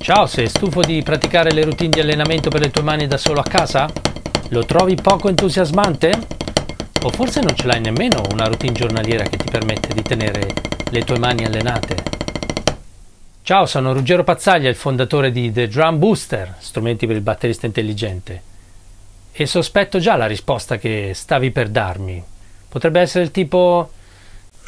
Ciao, sei stufo di praticare le routine di allenamento per le tue mani da solo a casa? Lo trovi poco entusiasmante? O forse non ce l'hai nemmeno una routine giornaliera che ti permette di tenere le tue mani allenate? Ciao, sono Ruggero Pazzaglia, il fondatore di The Drum Booster, strumenti per il batterista intelligente. E sospetto già la risposta che stavi per darmi. Potrebbe essere il tipo...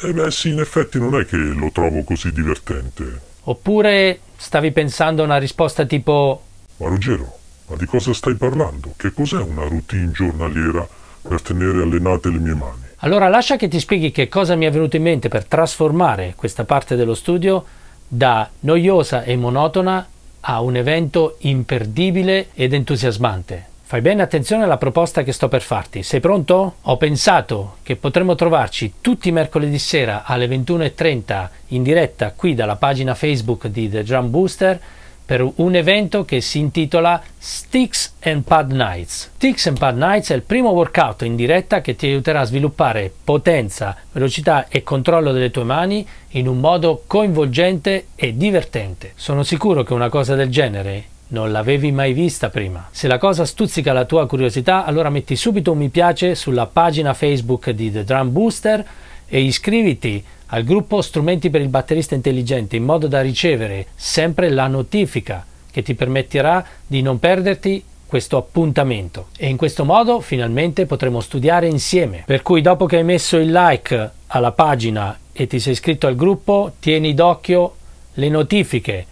Eh beh sì, in effetti non è che lo trovo così divertente. Oppure Stavi pensando a una risposta tipo... Ma Ruggero, ma di cosa stai parlando? Che cos'è una routine giornaliera per tenere allenate le mie mani? Allora lascia che ti spieghi che cosa mi è venuto in mente per trasformare questa parte dello studio da noiosa e monotona a un evento imperdibile ed entusiasmante. Fai bene attenzione alla proposta che sto per farti. Sei pronto? Ho pensato che potremmo trovarci tutti i mercoledì sera alle 21.30 in diretta qui dalla pagina Facebook di The Drum Booster per un evento che si intitola Sticks and Pad Nights. Sticks and Pad Nights è il primo workout in diretta che ti aiuterà a sviluppare potenza, velocità e controllo delle tue mani in un modo coinvolgente e divertente. Sono sicuro che una cosa del genere non l'avevi mai vista prima. Se la cosa stuzzica la tua curiosità, allora metti subito un mi piace sulla pagina Facebook di The Drum Booster e iscriviti al gruppo Strumenti per il batterista intelligente in modo da ricevere sempre la notifica che ti permetterà di non perderti questo appuntamento e in questo modo finalmente potremo studiare insieme. Per cui dopo che hai messo il like alla pagina e ti sei iscritto al gruppo, tieni d'occhio le notifiche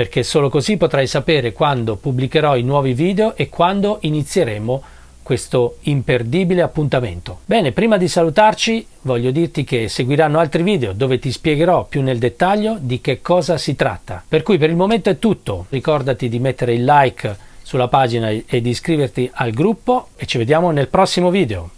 perché solo così potrai sapere quando pubblicherò i nuovi video e quando inizieremo questo imperdibile appuntamento. Bene, prima di salutarci voglio dirti che seguiranno altri video dove ti spiegherò più nel dettaglio di che cosa si tratta. Per cui per il momento è tutto, ricordati di mettere il like sulla pagina e di iscriverti al gruppo e ci vediamo nel prossimo video.